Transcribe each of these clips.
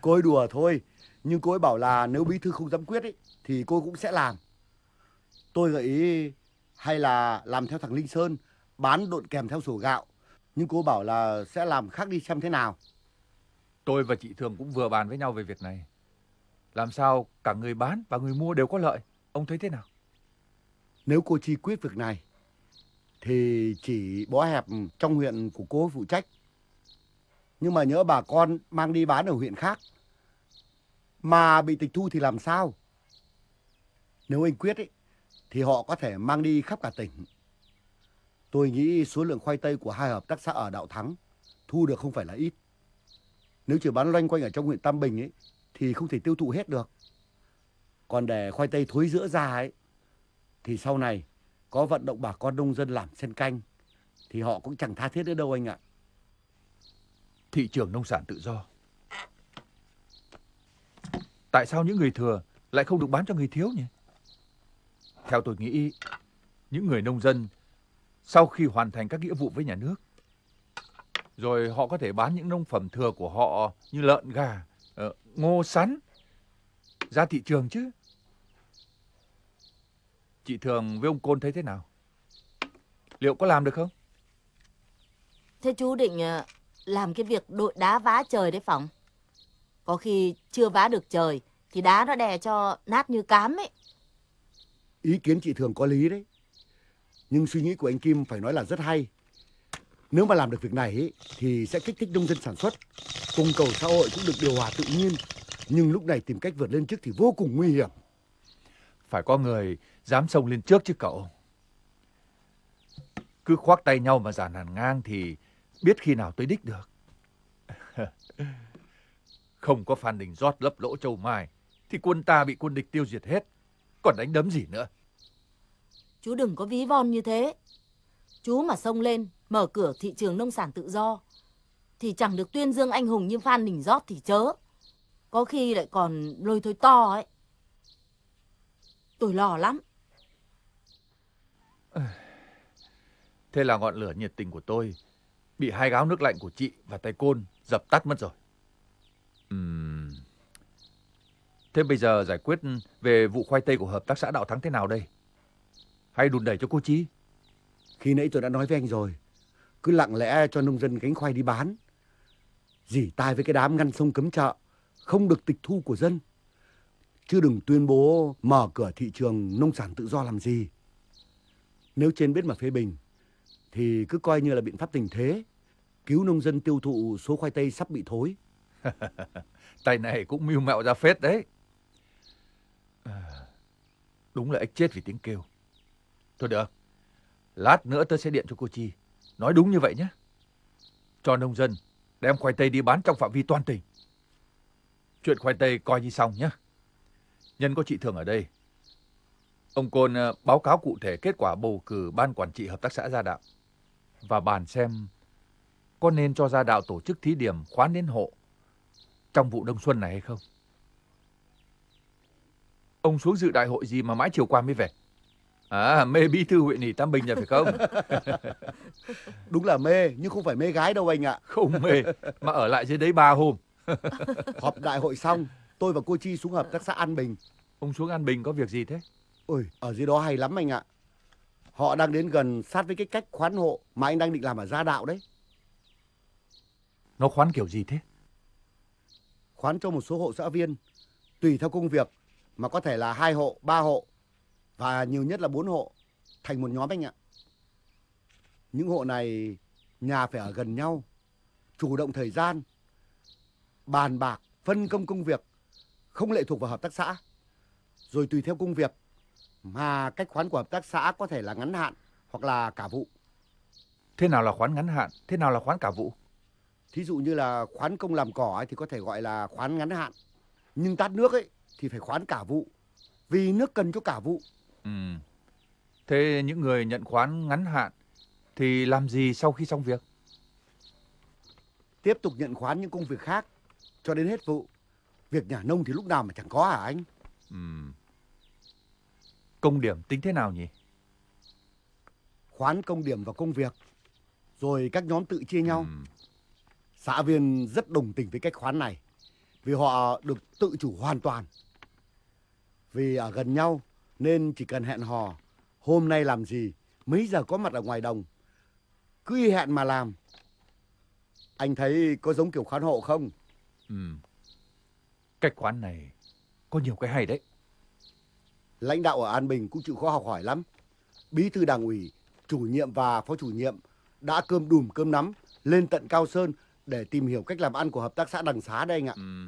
cô ấy đùa thôi nhưng cô ấy bảo là nếu bí thư không dám quyết ấy, thì cô cũng sẽ làm tôi gợi ý hay là làm theo thằng linh sơn bán độn kèm theo sổ gạo nhưng cô bảo là sẽ làm khác đi xem thế nào tôi và chị thường cũng vừa bàn với nhau về việc này làm sao cả người bán và người mua đều có lợi ông thấy thế nào nếu cô chi quyết việc này thì chỉ bó hẹp trong huyện của cô phụ trách nhưng mà nhớ bà con mang đi bán ở huyện khác mà bị tịch thu thì làm sao? Nếu anh quyết ấy, thì họ có thể mang đi khắp cả tỉnh. Tôi nghĩ số lượng khoai tây của hai hợp tác xã ở Đạo Thắng thu được không phải là ít. Nếu chỉ bán loanh quanh ở trong huyện Tam Bình ấy, thì không thể tiêu thụ hết được. Còn để khoai tây thối giữa ra ấy, thì sau này có vận động bà con nông dân làm sen canh thì họ cũng chẳng tha thiết nữa đâu anh ạ thị trường nông sản tự do. Tại sao những người thừa lại không được bán cho người thiếu nhỉ? Theo tôi nghĩ, những người nông dân sau khi hoàn thành các nghĩa vụ với nhà nước, rồi họ có thể bán những nông phẩm thừa của họ như lợn gà, ờ, ngô sắn ra thị trường chứ. Chị Thường với ông Côn thấy thế nào? Liệu có làm được không? Thế chú định ờ, làm cái việc đội đá vá trời đấy phỏng. Có khi chưa vá được trời thì đá nó đè cho nát như cám ấy. Ý kiến chị Thường có lý đấy. Nhưng suy nghĩ của anh Kim phải nói là rất hay. Nếu mà làm được việc này ấy, thì sẽ kích thích nông dân sản xuất. Cung cầu xã hội cũng được điều hòa tự nhiên. Nhưng lúc này tìm cách vượt lên trước thì vô cùng nguy hiểm. Phải có người dám xông lên trước chứ cậu. Cứ khoác tay nhau mà giàn hàng ngang thì biết khi nào tới đích được. Không có Phan Đình giót lấp lỗ châu Mai, thì quân ta bị quân địch tiêu diệt hết, còn đánh đấm gì nữa. Chú đừng có ví von như thế. Chú mà xông lên, mở cửa thị trường nông sản tự do, thì chẳng được tuyên dương anh hùng như Phan Đình giót thì chớ. Có khi lại còn lôi thôi to ấy. Tôi lo lắm. Thế là ngọn lửa nhiệt tình của tôi Bị hai gáo nước lạnh của chị và tay côn dập tắt mất rồi. Uhm. Thế bây giờ giải quyết về vụ khoai tây của hợp tác xã Đạo Thắng thế nào đây? Hay đùn đẩy cho cô Chí? Khi nãy tôi đã nói với anh rồi. Cứ lặng lẽ cho nông dân gánh khoai đi bán. Dỉ tai với cái đám ngăn sông cấm chợ. Không được tịch thu của dân. Chứ đừng tuyên bố mở cửa thị trường nông sản tự do làm gì. Nếu trên biết mà phê bình thì cứ coi như là biện pháp tình thế, cứu nông dân tiêu thụ số khoai tây sắp bị thối. Tay này cũng mưu mẹo ra phết đấy. À, đúng là ếch chết vì tiếng kêu. Thôi được, lát nữa tôi sẽ điện cho cô Chi, nói đúng như vậy nhé. Cho nông dân đem khoai tây đi bán trong phạm vi toàn tỉnh. Chuyện khoai tây coi như xong nhé. Nhân có chị Thường ở đây, Ông Côn ờ, báo cáo cụ thể kết quả bầu cử ban quản trị hợp tác xã Gia Đạo và bàn xem có nên cho gia đạo tổ chức thí điểm khóa nến hộ trong vụ đông xuân này hay không. Ông xuống dự đại hội gì mà mãi chiều qua mới về? À, mê bí thư huyện ủy Tam Bình rồi phải không? Đúng là mê, nhưng không phải mê gái đâu anh ạ. Không mê, mà ở lại dưới đấy ba hôm. Họp đại hội xong, tôi và cô Chi xuống hợp tác xã An Bình. Ông xuống An Bình có việc gì thế? Ôi, ở dưới đó hay lắm anh ạ. Họ đang đến gần sát với cái cách khoán hộ mà anh đang định làm ở gia đạo đấy. Nó khoán kiểu gì thế? Khoán cho một số hộ xã viên, tùy theo công việc mà có thể là hai hộ, ba hộ và nhiều nhất là bốn hộ thành một nhóm anh ạ. Những hộ này nhà phải ở gần nhau, chủ động thời gian, bàn bạc, phân công công việc, không lệ thuộc vào hợp tác xã. Rồi tùy theo công việc mà cách khoán của hợp tác xã có thể là ngắn hạn hoặc là cả vụ. Thế nào là khoán ngắn hạn, thế nào là khoán cả vụ? Thí dụ như là khoán công làm cỏ ấy thì có thể gọi là khoán ngắn hạn. Nhưng tát nước ấy thì phải khoán cả vụ. Vì nước cần cho cả vụ. Ừ. Thế những người nhận khoán ngắn hạn thì làm gì sau khi xong việc? Tiếp tục nhận khoán những công việc khác cho đến hết vụ. Việc nhà nông thì lúc nào mà chẳng có hả anh? Công điểm tính thế nào nhỉ? Khoán công điểm vào công việc, rồi các nhóm tự chia nhau. Xã viên rất đồng tình với cách khoán này, vì họ được tự chủ hoàn toàn. Vì ở gần nhau nên chỉ cần hẹn hò, hôm nay làm gì, mấy giờ có mặt ở ngoài đồng. Cứ y hẹn mà làm. Anh thấy có giống kiểu khoán hộ không? Ừ. Cách khoán này có nhiều cái hay đấy. Lãnh đạo ở An Bình cũng chịu khó học hỏi lắm. Bí thư đảng ủy, chủ nhiệm và phó chủ nhiệm đã cơm đùm cơm nắm lên tận Cao Sơn để tìm hiểu cách làm ăn của hợp tác xã Đằng Xá đây anh ạ. Ừ,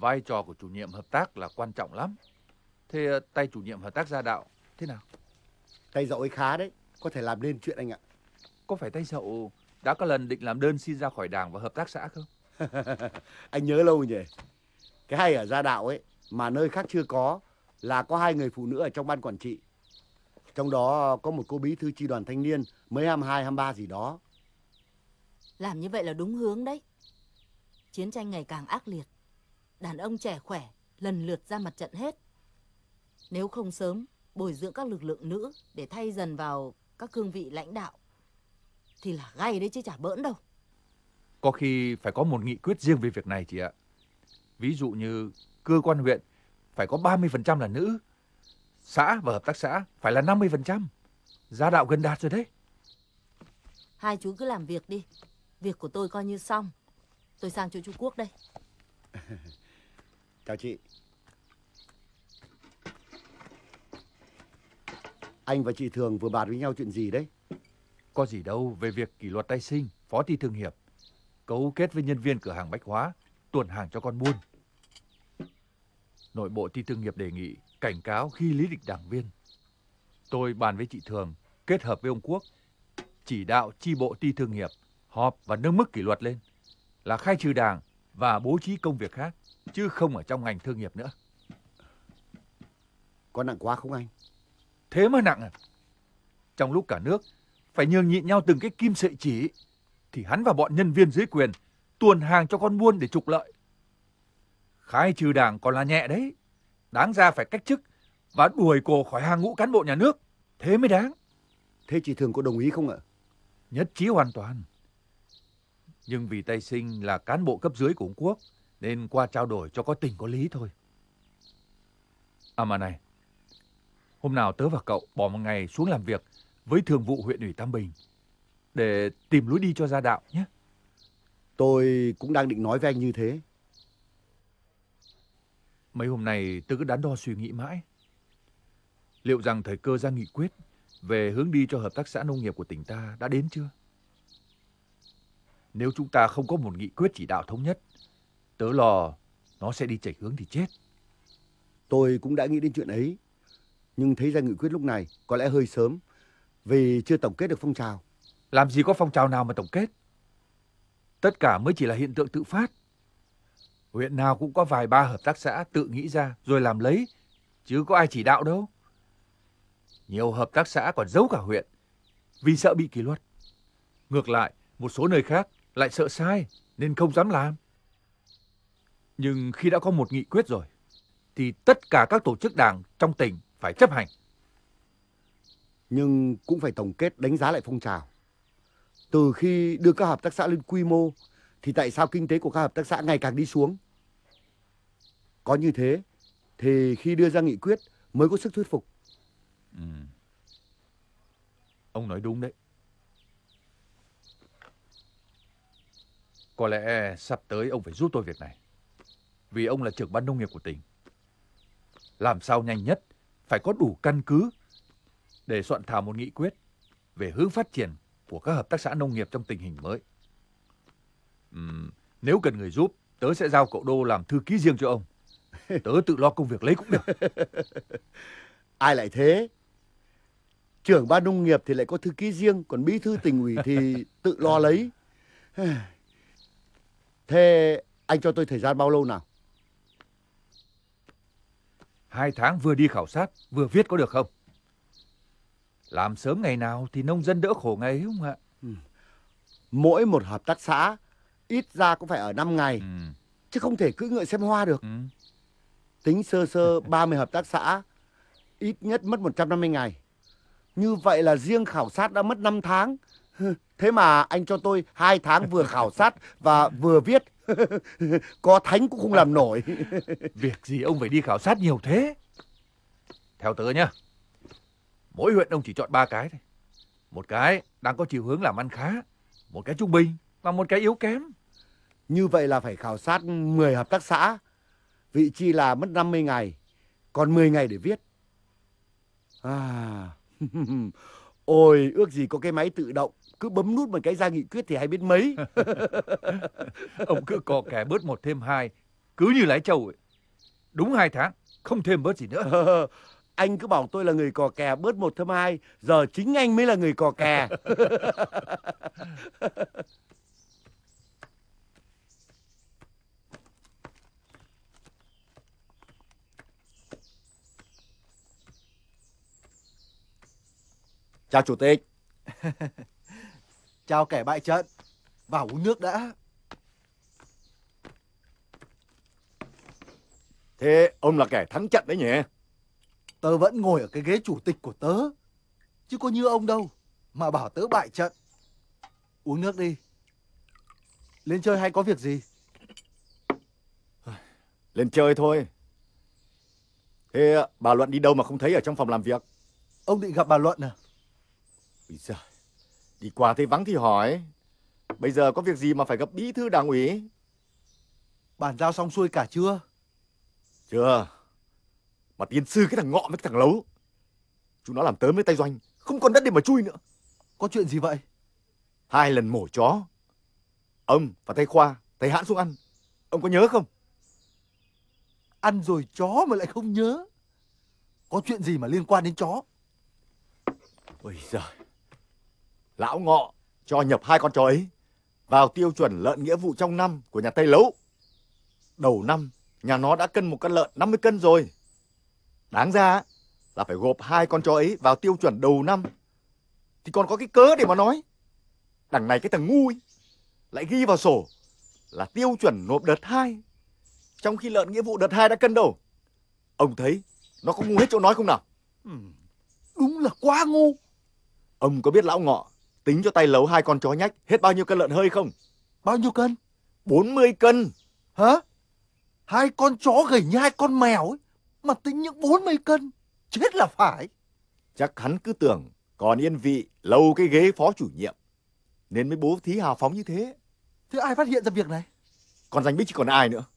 vai trò của chủ nhiệm hợp tác là quan trọng lắm. Thế ờ, tay chủ nhiệm hợp tác gia đạo thế nào? Tay dậu ấy khá đấy, có thể làm nên chuyện anh ạ. Có phải tay dậu đã có lần định làm đơn xin ra khỏi đảng và hợp tác xã không? anh nhớ lâu nhỉ. Cái hay ở gia đạo ấy mà nơi khác chưa có là có hai người phụ nữ ở trong ban quản trị. Trong đó có một cô bí thư chi đoàn thanh niên mới 22, 23 gì đó. Làm như vậy là đúng hướng đấy. Chiến tranh ngày càng ác liệt. Đàn ông trẻ khỏe lần lượt ra mặt trận hết. Nếu không sớm bồi dưỡng các lực lượng nữ để thay dần vào các cương vị lãnh đạo thì là gay đấy chứ chả bỡn đâu. Có khi phải có một nghị quyết riêng về việc này chị ạ. Ví dụ như cơ quan huyện phải có 30% là nữ. Xã và hợp tác xã phải là 50%. Gia đạo gần đạt rồi đấy. Hai chú cứ làm việc đi. Việc của tôi coi như xong. Tôi sang chỗ trung Quốc đây. Chào chị. Anh và chị Thường vừa bàn với nhau chuyện gì đấy? Có gì đâu về việc kỷ luật tay sinh, phó ty thương hiệp. Cấu kết với nhân viên cửa hàng bách hóa, tuần hàng cho con buôn. Nội bộ ti thương nghiệp đề nghị cảnh cáo khi lý lịch đảng viên. Tôi bàn với chị Thường, kết hợp với ông Quốc, chỉ đạo chi bộ ti thương nghiệp họp và nâng mức kỷ luật lên là khai trừ đảng và bố trí công việc khác, chứ không ở trong ngành thương nghiệp nữa. Có nặng quá không anh? Thế mà nặng à? Trong lúc cả nước phải nhường nhịn nhau từng cái kim sợi chỉ, thì hắn và bọn nhân viên dưới quyền tuồn hàng cho con buôn để trục lợi. Khai trừ đảng còn là nhẹ đấy. Đáng ra phải cách chức và đuổi cô khỏi hàng ngũ cán bộ nhà nước. Thế mới đáng. Thế chị Thường có đồng ý không ạ? Nhất trí hoàn toàn. Nhưng vì Tây Sinh là cán bộ cấp dưới của Hùng Quốc, nên qua trao đổi cho có tình có lý thôi. À mà này, hôm nào tớ và cậu bỏ một ngày xuống làm việc với thường vụ huyện ủy Tam Bình để tìm lối đi cho gia đạo nhé. Tôi cũng đang định nói với anh như thế. Mấy hôm nay tớ cứ đắn đo suy nghĩ mãi. Liệu rằng thời cơ ra nghị quyết về hướng đi cho hợp tác xã nông nghiệp của tỉnh ta đã đến chưa? Nếu chúng ta không có một nghị quyết chỉ đạo thống nhất, tớ lo nó sẽ đi chảy hướng thì chết. Tôi cũng đã nghĩ đến chuyện ấy, nhưng thấy ra nghị quyết lúc này có lẽ hơi sớm vì chưa tổng kết được phong trào. Làm gì có phong trào nào mà tổng kết? Tất cả mới chỉ là hiện tượng tự phát. Huyện nào cũng có vài ba hợp tác xã tự nghĩ ra rồi làm lấy, chứ có ai chỉ đạo đâu. Nhiều hợp tác xã còn giấu cả huyện, vì sợ bị kỷ luật. Ngược lại, một số nơi khác lại sợ sai nên không dám làm. Nhưng khi đã có một nghị quyết rồi, thì tất cả các tổ chức đảng trong tỉnh phải chấp hành. Nhưng cũng phải tổng kết đánh giá lại phong trào. Từ khi đưa các hợp tác xã lên quy mô thì tại sao kinh tế của các hợp tác xã ngày càng đi xuống? Có như thế thì khi đưa ra nghị quyết mới có sức thuyết phục. Ừ. Ông nói đúng đấy. Có lẽ sắp tới ông phải giúp tôi việc này. Vì ông là trưởng ban nông nghiệp của tỉnh. Làm sao nhanh nhất phải có đủ căn cứ để soạn thảo một nghị quyết về hướng phát triển của các hợp tác xã nông nghiệp trong tình hình mới nếu cần người giúp, tớ sẽ giao cậu Đô làm thư ký riêng cho ông. Tớ tự lo công việc lấy cũng được. Ai lại thế? Trưởng ban nông nghiệp thì lại có thư ký riêng, còn bí thư tỉnh ủy thì tự lo lấy. Thế anh cho tôi thời gian bao lâu nào? Hai tháng vừa đi khảo sát, vừa viết có được không? Làm sớm ngày nào thì nông dân đỡ khổ ngày không ạ? Mỗi một hợp tác xã ít ra cũng phải ở 5 ngày ừ. chứ không thể cưỡi ngựa xem hoa được. Ừ. Tính sơ sơ 30 hợp tác xã ít nhất mất 150 ngày. Như vậy là riêng khảo sát đã mất 5 tháng. Thế mà anh cho tôi hai tháng vừa khảo sát và vừa viết. Có thánh cũng không làm nổi. Việc gì ông phải đi khảo sát nhiều thế? Theo tớ nhá. Mỗi huyện ông chỉ chọn ba cái thôi. Một cái đang có chiều hướng làm ăn khá, một cái trung bình và một cái yếu kém. Như vậy là phải khảo sát 10 hợp tác xã, vị chi là mất 50 ngày, còn 10 ngày để viết. À, ôi, ước gì có cái máy tự động, cứ bấm nút một cái ra nghị quyết thì hay biết mấy. Ông cứ cò kẻ bớt một thêm hai, cứ như lái trâu ấy. Đúng hai tháng, không thêm bớt gì nữa. anh cứ bảo tôi là người cò kè bớt một thêm hai, giờ chính anh mới là người cò kè. Chào Chủ tịch. Chào kẻ bại trận. Vào uống nước đã. Thế ông là kẻ thắng trận đấy nhỉ? Tớ vẫn ngồi ở cái ghế chủ tịch của tớ. Chứ có như ông đâu mà bảo tớ bại trận. Uống nước đi. Lên chơi hay có việc gì? Lên chơi thôi. Thế à, bà Luận đi đâu mà không thấy ở trong phòng làm việc? Ông định gặp bà Luận à? Bây giờ Đi qua thấy vắng thì hỏi Bây giờ có việc gì mà phải gặp bí thư đảng ủy bản giao xong xuôi cả chưa Chưa Mà tiên sư cái thằng ngọ với cái thằng lấu Chúng nó làm tớm với tay doanh Không còn đất để mà chui nữa Có chuyện gì vậy Hai lần mổ chó Ông và thầy Khoa Thầy Hãn xuống ăn Ông có nhớ không Ăn rồi chó mà lại không nhớ Có chuyện gì mà liên quan đến chó Ôi giời lão ngọ cho nhập hai con chó ấy vào tiêu chuẩn lợn nghĩa vụ trong năm của nhà Tây Lấu. Đầu năm, nhà nó đã cân một con lợn 50 cân rồi. Đáng ra là phải gộp hai con chó ấy vào tiêu chuẩn đầu năm. Thì còn có cái cớ để mà nói. Đằng này cái thằng ngu ấy, lại ghi vào sổ là tiêu chuẩn nộp đợt 2. Trong khi lợn nghĩa vụ đợt 2 đã cân đầu. Ông thấy nó có ngu hết chỗ nói không nào? Ừ. Đúng là quá ngu. Ông có biết lão ngọ Tính cho tay lấu hai con chó nhách hết bao nhiêu cân lợn hơi không? Bao nhiêu cân? 40 cân. Hả? Hai con chó gầy như hai con mèo ấy. Mà tính những 40 cân. Chết là phải. Chắc hắn cứ tưởng còn yên vị lâu cái ghế phó chủ nhiệm. Nên mới bố thí hào phóng như thế. Thế ai phát hiện ra việc này? Còn danh bích chỉ còn ai nữa.